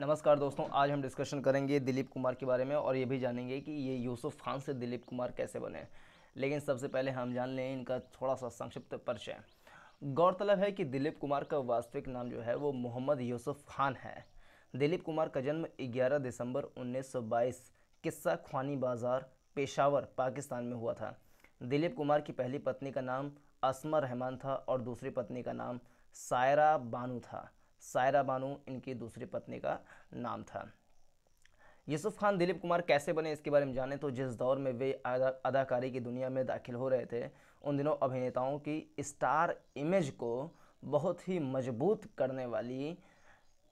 नमस्कार दोस्तों आज हम डिस्कशन करेंगे दिलीप कुमार के बारे में और ये भी जानेंगे कि ये यूसुफ खान से दिलीप कुमार कैसे बने लेकिन सबसे पहले हम जान लें इनका थोड़ा सा संक्षिप्त परिचय गौरतलब है कि दिलीप कुमार का वास्तविक नाम जो है वो मोहम्मद यूसुफ खान है दिलीप कुमार का जन्म 11 दिसंबर 1922 किस्सा ख्वानी बाज़ार पेशावर पाकिस्तान में हुआ था दिलीप कुमार की पहली पत्नी का नाम असमा रहमान था और दूसरी पत्नी का नाम सायरा बानू था सायरा बानो इनकी दूसरी पत्नी का नाम था यूसुफ खान दिलीप कुमार कैसे बने इसके बारे में जाने तो जिस दौर में वे अदाकारी की दुनिया में दाखिल हो रहे थे उन दिनों अभिनेताओं की स्टार इमेज को बहुत ही मजबूत करने वाली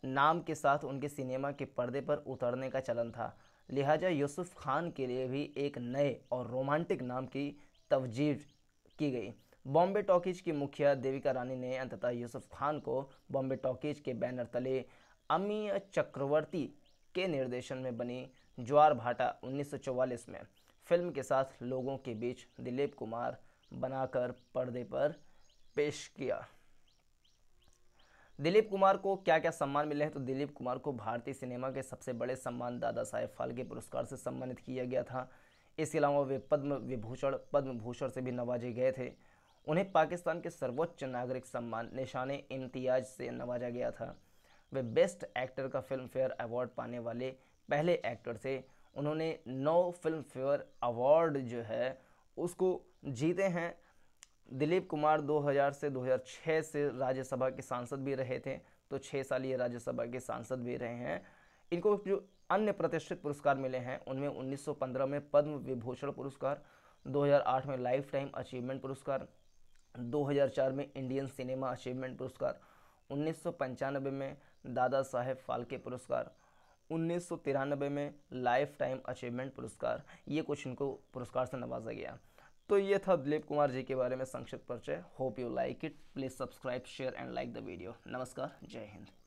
नाम के साथ उनके सिनेमा के पर्दे पर उतरने का चलन था लिहाजा यूसुफ खान के लिए भी एक नए और रोमांटिक नाम की तवजीज की गई बॉम्बे टॉकीज की मुखिया देविका रानी ने अंततः यूसुफ खान को बॉम्बे टॉकीज के बैनर तले अमीय चक्रवर्ती के निर्देशन में बनी ज्वार भाटा 1944 में फिल्म के साथ लोगों के बीच दिलीप कुमार बनाकर पर्दे पर पेश किया दिलीप कुमार को क्या क्या सम्मान मिले हैं तो दिलीप कुमार को भारतीय सिनेमा के सबसे बड़े सम्मान दादा साहेब फाल्के पुरस्कार से सम्मानित किया गया था इसके अलावा वे पद्म विभूषण पद्म भूषण से भी नवाजे गए थे उन्हें पाकिस्तान के सर्वोच्च नागरिक सम्मान निशान इम्तियाज से नवाजा गया था वे बेस्ट एक्टर का फिल्म फेयर अवार्ड पाने वाले पहले एक्टर थे उन्होंने नौ फिल्म फेयर अवार्ड जो है उसको जीते हैं दिलीप कुमार 2000 से 2006 से राज्यसभा के सांसद भी रहे थे तो छः साल ये राज्यसभा के सांसद भी रहे हैं इनको जो अन्य प्रतिष्ठित पुरस्कार मिले हैं उनमें 1915 में पद्म विभूषण पुरस्कार 2008 में लाइफ टाइम अचीवमेंट पुरस्कार 2004 में इंडियन सिनेमा अचीवमेंट पुरस्कार उन्नीस में दादा साहेब फाल्के पुरस्कार उन्नीस में लाइफ टाइम अचीवमेंट पुरस्कार ये कुछ इनको पुरस्कार से नवाजा गया तो ये था दिलीप कुमार जी के बारे में संक्षिप्त परिचय hope you like it please subscribe share and like the video नमस्कार जय हिंद